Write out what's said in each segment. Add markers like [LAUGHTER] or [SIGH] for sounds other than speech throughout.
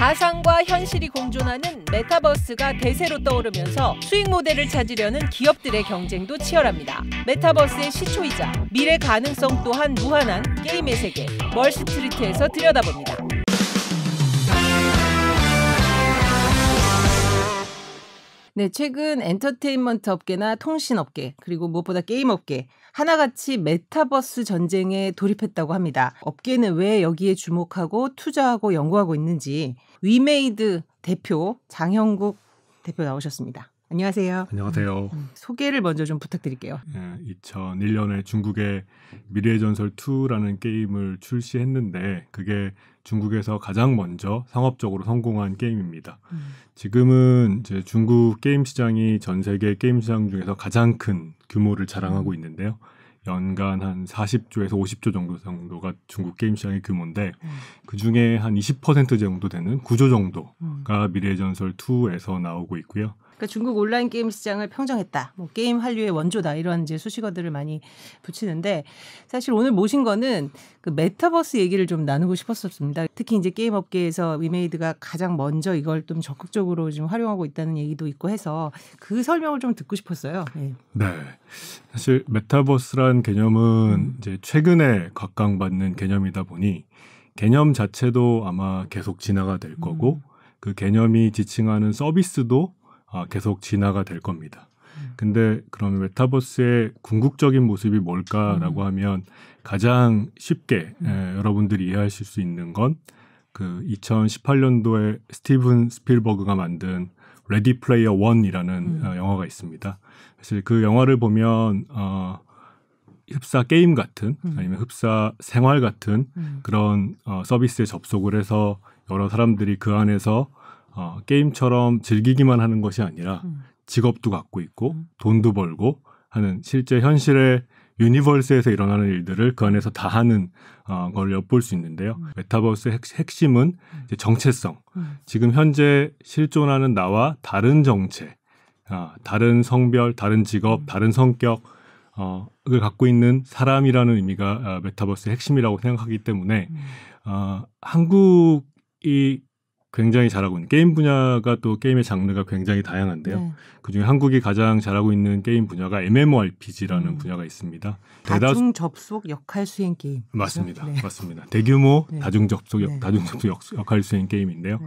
가상과 현실이 공존하는 메타버스가 대세로 떠오르면서 수익 모델을 찾으려는 기업들의 경쟁도 치열합니다. 메타버스의 시초이자 미래 가능성 또한 무한한 게임의 세계, 멀스트리트에서 들여다봅니다. 네, 최근 엔터테인먼트 업계나 통신 업계, 그리고 무엇보다 게임 업계, 하나같이 메타버스 전쟁에 돌입했다고 합니다. 업계는 왜 여기에 주목하고 투자하고 연구하고 있는지 위메이드 대표 장형국 대표 나오셨습니다. 안녕하세요. 안녕하세요. 음, 소개를 먼저 좀 부탁드릴게요. 예, 2001년에 중국의 미래전설 2라는 게임을 출시했는데 그게 중국에서 가장 먼저 상업적으로 성공한 게임입니다. 음. 지금은 이제 중국 게임 시장이 전 세계 게임 시장 중에서 가장 큰 규모를 자랑하고 음. 있는데요. 연간 한 40조에서 50조 정도 정도가 중국 게임 시장의 규모인데 음. 그 중에 한 20% 정도 되는 9조 정도가 음. 미래전설 2에서 나오고 있고요. 그러니까 중국 온라인 게임 시장을 평정했다. 뭐 게임 한류의 원조다. 이런 이제 수식어들을 많이 붙이는데 사실 오늘 모신 거는 그 메타버스 얘기를 좀 나누고 싶었었습니다. 특히 이제 게임 업계에서 위메이드가 가장 먼저 이걸 좀 적극적으로 지금 활용하고 있다는 얘기도 있고 해서 그 설명을 좀 듣고 싶었어요. 네. 네. 사실 메타버스란 개념은 음. 이제 최근에 각광받는 개념이다 보니 개념 자체도 아마 계속 진화가 될 거고 음. 그 개념이 지칭하는 서비스도 아, 계속 진화가 될 겁니다. 음. 근데 그럼 메타버스의 궁극적인 모습이 뭘까라고 음. 하면 가장 쉽게 에, 예, 여러분들이 이해하실 수 있는 건 그 2018년도에 스티븐 스필버그가 만든 레디 플레이어 원이라는 어, 영화가 있습니다. 사실 그 영화를 보면 어, 흡사 게임 같은 음. 아니면 흡사 생활 같은 음. 그런 어, 서비스에 접속을 해서 여러 사람들이 그 안에서 어, 게임처럼 즐기기만 하는 것이 아니라 음. 직업도 갖고 있고 음. 돈도 벌고 하는 실제 현실의 유니버스에서 일어나는 일들을 그 안에서 다 하는 어, 걸 엿볼 수 있는데요. 음. 메타버스의 핵, 심은 음. 정체성. 음. 지금 현재 실존하는 나와 다른 정체, 어, 다른 성별, 다른 직업, 음. 다른 성격, 어, 을 갖고 있는 사람이라는 의미가 어, 메타버스의 핵심이라고 생각하기 때문에 어, 한국이 굉장히 잘하고 있는 게임 분야가 또 게임의 장르가 굉장히 다양한데요. 네. 그중에 한국이 가장 잘하고 있는 게임 분야가 MMORPG라는 음. 분야가 있습니다. 다중 접속 역할 수행 게임. 맞습니다. 네. 맞습니다. 대규모 네. 다중 접속 역, 네. 다중 접속 역, 할 수행 게임인데요. 네.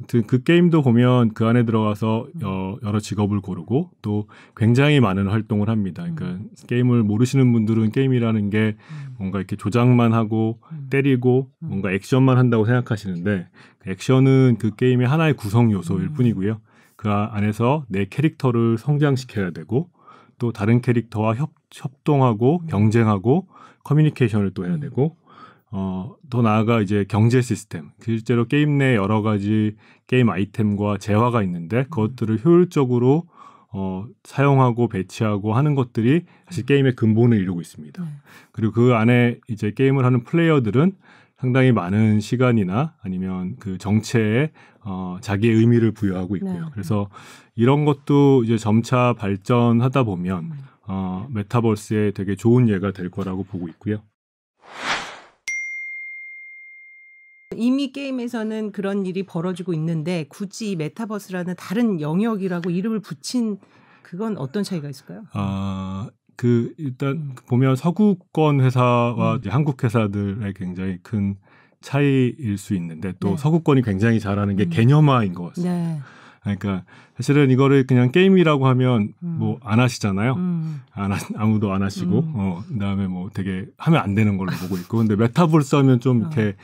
아무튼 그 게임도 보면 그 안에 들어가서 음. 여, 여러 직업을 고르고 또 굉장히 많은 활동을 합니다. 그러니까 음. 게임을 모르시는 분들은 게임이라는 게 음. 뭔가 이렇게 조작만 하고 때리고 뭔가 액션만 한다고 생각하시는데 그렇죠. 액션은 그 게임의 하나의 구성 요소일 뿐이고요. 그 아, 안에서 내 캐릭터를 성장시켜야 되고 또 다른 캐릭터와 협, 동하고 경쟁하고 커뮤니케이션을 또 해야 되고 어, 더 나아가 이제 경제 시스템. 실제로 게임 내 여러 가지 게임 아이템과 재화가 있는데 음. 그것들을 효율적으로 어, 사용하고 배치하고 하는 것들이 사실 게임의 근본을 이루고 있습니다. 네. 그리고 그 안에 이제 게임을 하는 플레이어들은 상당히 많은 시간이나 아니면 그 정체에 어, 자기의 의미를 부여하고 있고요. 네. 그래서 이런 것도 이제 점차 발전하다 보면 음. 어, 메타버스에 되게 좋은 예가 될 거라고 보고 있고요. 이미 게임에서는 그런 일이 벌어지고 있는데 굳이 이 메타버스라는 다른 영역이라고 이름을 붙인 그건 어떤 차이가 있을까요? 아, 그 일단 보면 서구권 회사와 음. 한국 회사들의 굉장히 큰 차이일 수 있는데 또 네. 서구권이 굉장히 잘하는 게 음. 개념화인 것 같습니다. 네. 그러니까 사실은 이거를 그냥 게임이라고 하면 음. 뭐안 하시잖아요. 음. 안 하, 아무도 안 하시고 음. 어 그다음에 뭐 되게 하면 안 되는 걸로 보고 있고 근데 메타버스 하면 좀 아. 이렇게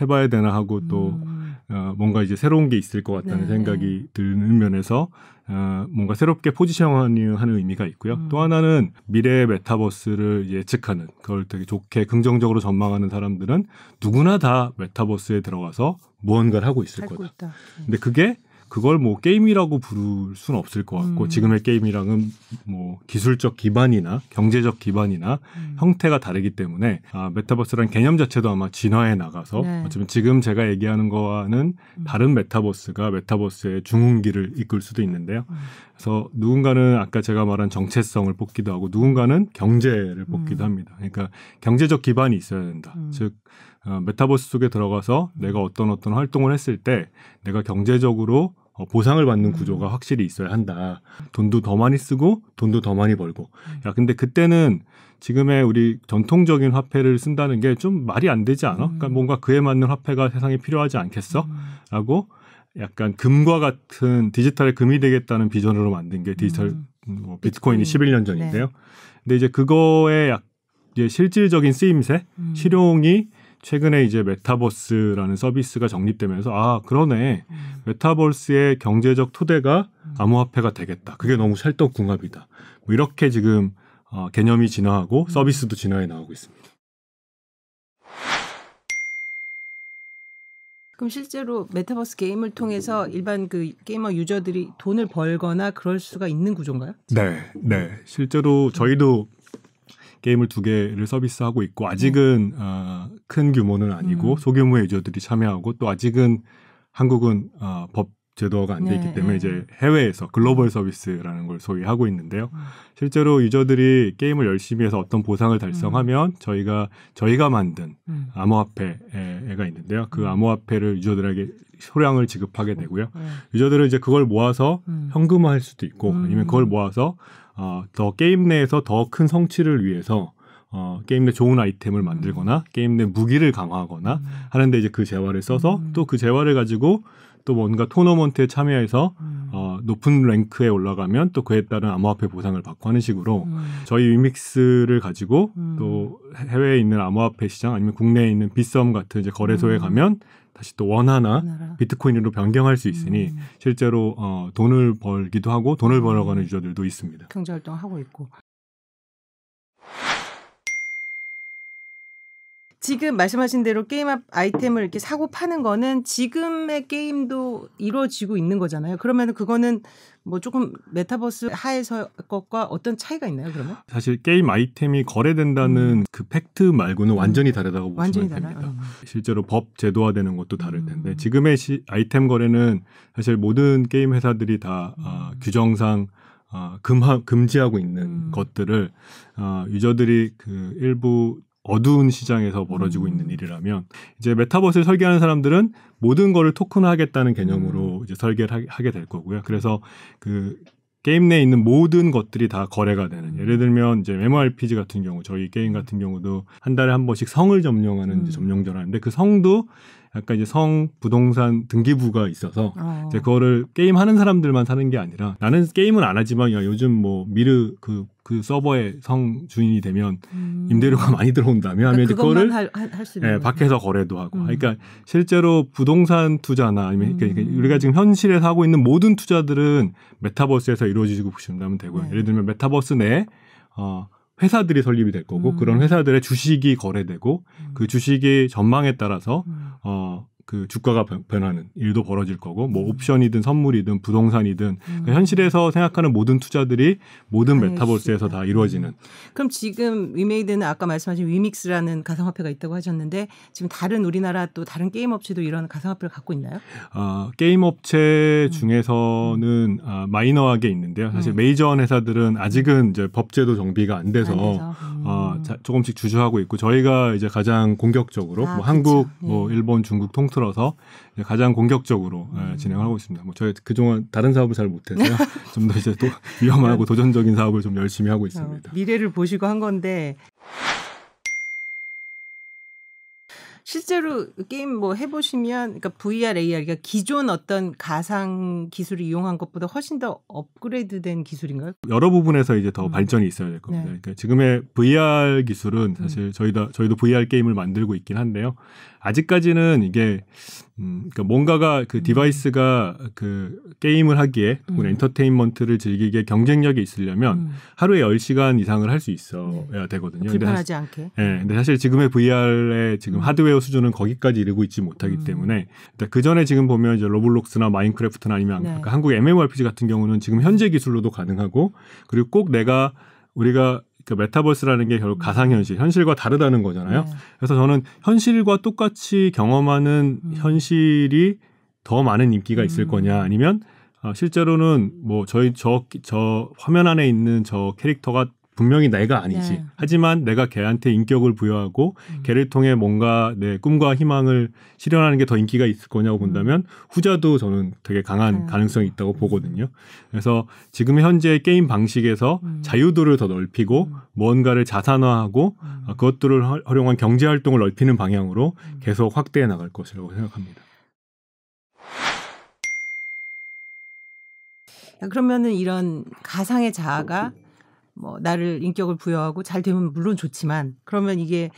해봐야 되나 하고 또 음. 어, 뭔가 이제 새로운 게 있을 것 같다는 네. 생각이 드는 면에서 어, 뭔가 새롭게 포지셔닝하는 의미가 있고요. 음. 또 하나는 미래의 메타버스를 예측하는 그걸 되게 좋게 긍정적으로 전망하는 사람들은 누구나 다 메타버스에 들어가서 무언가를 하고 있을 거다. 있다. 근데 그게 그걸 뭐 게임이라고 부를 수는 없을 것 같고 음. 지금의 게임이랑은 뭐 기술적 기반이나 경제적 기반이나 음. 형태가 다르기 때문에 아, 메타버스란 개념 자체도 아마 진화해 나가서 네. 어쩌면 지금 제가 얘기하는 거와는 음. 다른 메타버스가 메타버스의 중흥기를 이끌 수도 있는데요. 음. 그래서 누군가는 아까 제가 말한 정체성을 뽑기도 하고 누군가는 경제를 뽑기도 음. 합니다. 그러니까 경제적 기반이 있어야 된다. 음. 즉 어, 메타버스 속에 들어가서 내가 어떤 어떤 활동을 했을 때 내가 경제적으로 어, 보상을 받는 음. 구조가 음. 확실히 있어야 한다. 돈도 더 많이 쓰고 돈도 더 많이 벌고. 음. 야 근데 그때는 지금의 우리 전통적인 화폐를 쓴다는 게 좀 말이 안 되지 않아? 그러니까 음. 뭔가 그에 맞는 화폐가 세상에 필요하지 않겠어?라고 약간 금과 같은 디지털의 금이 되겠다는 비전으로 만든 게 디지털 뭐 비트코인이 비트코인. 11년 전인데요. 네. 근데 이제 그거에 약 이제 실질적인 쓰임새, 실용이 최근에 이제 메타버스라는 서비스가 정립되면서 아 그러네 음. 메타버스의 경제적 토대가 암호화폐가 되겠다. 그게 너무 찰떡궁합이다. 뭐 이렇게 지금 어, 개념이 진화하고 음. 서비스도 진화해 나오고 있습니다. 그럼 실제로 메타버스 게임을 통해서 일반 그 게이머 유저들이 돈을 벌거나 그럴 수가 있는 구조인가요? 네, 네. 실제로 저희도 게임을 두 개를 서비스하고 있고 음. 아직은 음. 어, 큰 규모는 아니고 음. 소규모의 유저들이 참여하고 또 아직은 한국은 어, 법 제도가 안돼 네, 있기 때문에 네. 이제 음. 해외에서 글로벌 서비스라는 걸 소위 하고 있는데요. 음. 실제로 유저들이 게임을 열심히 해서 어떤 보상을 달성하면 음. 저희가 저희가 만든 음. 암호화폐가 있는데요. 그 음. 암호화폐를 유저들에게 소량을 지급하게 어, 되고요. 네. 유저들은 이제 그걸 모아서 현금화할 수도 있고 아니면 그걸 모아서 어, 더 게임 내에서 더 큰 성취를 위해서 어, 게임 내 좋은 아이템을 만들거나 음. 게임 내 무기를 강화하거나 음. 하는데 이제 그 재화를 써서 음. 또그 재화를 가지고 또 뭔가 토너먼트에 참여해서 음. 어, 높은 랭크에 올라가면 또 그에 따른 암호화폐 보상을 받고 하는 식으로 음. 저희 위믹스를 가지고 음. 또 해외에 있는 암호화폐 시장 아니면 국내에 있는 빗썸 같은 이제 거래소에 가면 다시 또 원화나 비트코인으로 변경할 수 있으니 음. 실제로 어, 돈을 벌기도 하고 돈을 음. 벌어가는 유저들도 있습니다. 경제 활동 하고 있고 지금 말씀하신 대로 게임 아이템을 이렇게 사고 파는 거는 지금의 게임도 이루어지고 있는 거잖아요. 그러면 그거는 뭐 조금 메타버스 하에서 것과 어떤 차이가 있나요, 그러면? 사실 게임 아이템이 거래된다는 음. 그 팩트 말고는 완전히 다르다고 완 보시면 달라요? 됩니다. 음. 실제로 법 제도화되는 것도 다를 텐데 음. 지금의 시, 아이템 거래는 사실 모든 게임 회사들이 다 어, 규정상 어, 금하, 금지하고 있는 음. 것들을 어, 유저들이 그 일부 어두운 시장에서 벌어지고 음. 있는 일이라면 이제 메타버스를 설계하는 사람들은 모든 거를 토큰화하겠다는 개념으로 음. 이제 설계를 하게 될 거고요. 그래서 그 게임 내에 있는 모든 것들이 다 거래가 되는 예를 들면 이제 MMORPG 같은 경우 저희 게임 같은 경우도 한 달에 한 번씩 성을 점령하는 음. 점령전을 하는데 그 성도 약간 이제 성 부동산 등기부가 있어서 어. 이제 그거를 게임 하는 사람들만 사는 게 아니라 나는 게임은 안 하지만 야 요즘 뭐 미르 그그 서버의 성 주인이 되면 음. 임대료가 [LAUGHS] 많이 들어온다며 하면 그러니까 그거를 할, 할 예, 밖에서 거래도 하고. 음. 그러니까 실제로 부동산 투자나 아니면 그러니까 우리가 지금 현실에서 하고 있는 모든 투자들은 메타버스에서 이루어지고 보시면 되고요. 네. 예를 들면 메타버스 내에 어 회사들이 설립이 될 거고 음. 그런 회사들의 주식이 거래되고 그 음. 주식의 전망에 따라서 어그 주가가 변하는 일도 벌어질 거고 뭐 음. 옵션이든 선물이든 부동산이든 음. 그러니까 현실에서 생각하는 모든 투자들이 모든 메타버스에서 다 이루어지는. 그럼 지금 위메이드는 아까 말씀하신 위믹스라는 가상화폐가 있다고 하셨는데 지금 다른 우리나라 또 다른 게임 업체도 이런 가상화폐를 갖고 있나요? 아 게임 업체 음. 중에서는 아, 마이너하게 있는데요. 사실 음. 메이저 회사들은 아직은 이제 법제도 정비가 안 돼서 안 어, 조금씩 주저하고 있고 저희가 이제 가장 공격적으로 아, 뭐 한국, 그뭐 예. 일본, 중국 통틀어서 가장 공격적으로 예, 음. 진행을 하고 있습니다. 뭐 저희 그동안 다른 사업을 잘 못해서요. [LAUGHS] 좀 더 이제 또 위험하고 아. 도전적인 사업을 좀 열심히 하고 어, 있습니다. 어, 미래를 보시고 한 건데 실제로 게임 뭐 해보시면 그러니까 VR, AR 이러 기존 어떤 가상 기술을 이용한 것보다 훨씬 더 업그레이드된 기술인가요? 여러 부분에서 이제 더 음. 발전이 있어야 될 겁니다. 네. 그러니까 지금의 VR 기술은 음. 사실 음. 저희도 저희도 VR 게임을 만들고 있긴 한데요. 아직까지는 이게 음, 그러니까 뭔가가 그 디바이스가 음. 그 게임을 하기에 음. 혹은 음. 엔터테인먼트를 즐기기에 경쟁력이 있으려면 음. 하루에 10시간 이상을 할 수 있어야 네. 되거든요. 불편하지 않게. 예. 네, 근데 사실 지금의 VR의 지금 음. 하드웨어 수준은 거기까지 이르고 있지 못하기 때문에 그 전에 지금 보면 이제 로블록스나 마인크래프트나 아니면 네. 까 한국 MMORPG 같은 경우는 지금 현재 기술로도 가능하고 그리고 꼭 내가 우리가 그 메타버스라는 게 결국 음. 가상현실, 현실과 다르다는 거잖아요. 네. 그래서 저는 현실과 똑같이 경험하는 음. 현실이 더 많은 인기가 있을 음. 거냐 아니면 어, 실제로는 뭐 저희 저, 저 화면 안에 있는 저 캐릭터가 분명히 내가 아니지. 네. 하지만 내가 걔한테 인격을 부여하고 음. 걔를 통해 뭔가 내 꿈과 희망을 실현하는 게 더 인기가 있을 거냐고 음. 본다면 음. 후자도 저는 되게 강한 음. 가능성이 있다고 보거든요. 그래서 지금 현재 게임 방식에서 음. 자유도를 더 넓히고 음. 무언가를 자산화하고 아, 그것들을 활용한 경제 활동을 넓히는 방향으로 계속 확대해 나갈 것이라고 생각합니다. 그러면은 이런 가상의 자아가 뭐 나를 인격을 부여하고 잘 되면 물론 좋지만 그러면 이게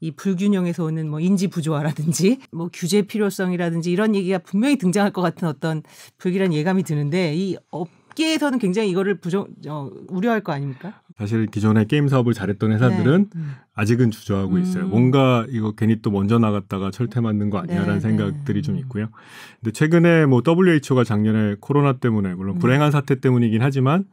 이 불균형에서 오는 뭐 인지 부조화라든지 뭐 규제 필요성이라든지 이런 얘기가 분명히 등장할 것 같은 어떤 불길한 예감이 드는데 이 업계에서는 굉장히 이거를 부정 어, 우려할 거 아닙니까? 사실 기존에 게임 사업을 잘했던 회사들은 네. 음. 아직은 주저하고 음. 있어요. 뭔가 이거 괜히 또 먼저 나갔다가 철퇴 맞는 거 아니야라는 네. 생각들이 좀 네. 있고요. 근데 최근에 뭐 WHO가 작년에 코로나 때문에 물론 음. 불행한 사태 때문이긴 하지만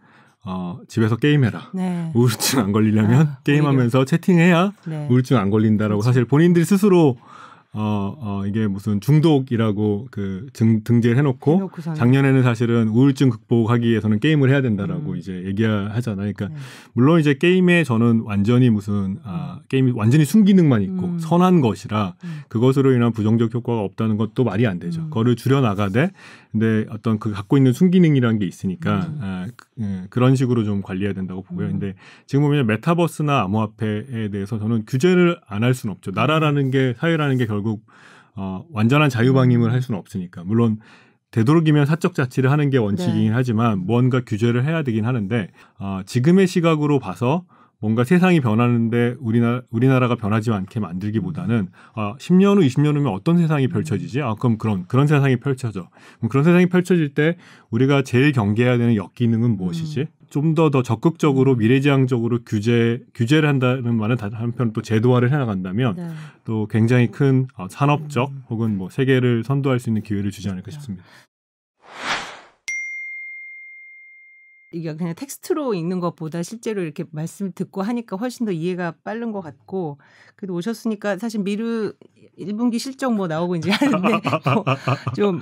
어, 집에서 게임해라. 네. 우울증 안 걸리려면 아, 게임하면서 채팅해야 네. 우울증 안 걸린다라고 그렇죠. 사실 본인들이 스스로 어, 어 이게 무슨 중독이라고 그 등, 등재를 해놓고 작년에는 사실은 우울증 극복하기 위해서는 게임을 해야 된다라고 음. 이제 얘기하잖아요. 그러니까 네. 물론 이제 게임에 저는 완전히 무슨 아, 음. 게임이 완전히 순기능만 있고 음. 선한 것이라 음. 그것으로 인한 부정적 효과가 없다는 것도 말이 안 되죠. 음. 그거를 줄여 나가되 근데 어떤 그 갖고 있는 순기능이라는 게 있으니까 음. 아, 그, 예, 런 식으로 좀 관리해야 된다고 보고요. 근데 지금 보면 메타버스나 암호화폐에 대해서 저는 규제를 안 할 수는 없죠. 나라라는 게 사회라는 게 결국 결국 어, 완전한 자유방임을 할 수는 없으니까 물론 되도록이면 사적 자치를 하는 게 원칙이긴 네. 하지만 무언가 규제를 해야 되긴 하는데 어, 지금의 시각으로 봐서 뭔가 세상이 변하는데 우리나 우리나라가 변하지 않게 만들기보다는 아 어, 10년 후 20년 후면 어떤 세상이 펼쳐지지? 아 그럼 그런 그런 세상이 펼쳐져. 그럼 그런 세상이 펼쳐질 때 우리가 제일 경계해야 되는 역기능은 무엇이지? 좀더더 적극적으로 음. 미래지향적으로 규제 규제를 한다는 말은 한편 또 제도화를 해나간다면 네. 또 굉장히 큰 어, 산업적 음. 혹은 뭐 세계를 선도할 수 있는 기회를 주지 않을까 네. 싶습니다. 이게 그냥 텍스트로 읽는 것보다 실제로 이렇게 말씀 듣고 하니까 훨씬 더 이해가 빠른 것 같고 그래도 오셨으니까 사실 미르 1분기 실적 뭐 나오고 이제 하는데 [LAUGHS] 뭐좀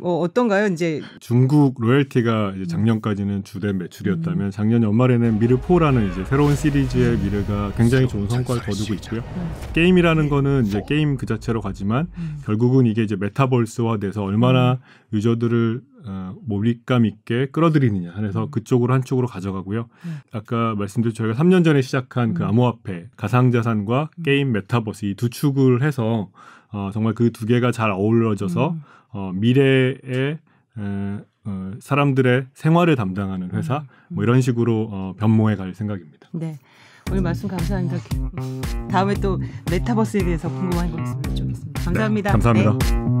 어, 어떤가요? 이제 중국 로열티가 이제 음. 작년까지는 주된 매출이었다면 음. 작년 연말에는 미르포라는 이제 새로운 시리즈의 음. 미르가 굉장히 좋은 성과를 거두고 있고요. 게임이라는 네. 거는 이제 게임 그 자체로 가지만 결국은 이게 이제 메타버스화돼서 얼마나 유저들을 어, 몰입감 있게 끌어들이느냐 해서 그쪽으로 한쪽으로 가져가고요. 네. 아까 말씀드린 저희가 3년 전에 시작한 그 암호화폐 가상자산과 게임 메타버스 이 두 축을 해서 어, 정말 그 두 개가 잘 어우러져서 어, 미래의 에, 어, 사람들의 생활을 담당하는 회사 음, 음. 뭐 이런 식으로 어, 변모해 갈 생각입니다. 네. 오늘 말씀 감사합니다. 다음에 또 메타버스에 대해서 궁금한 거 있으면 좀 있습니다. 감사합니다. 네, 감사합니다. 네.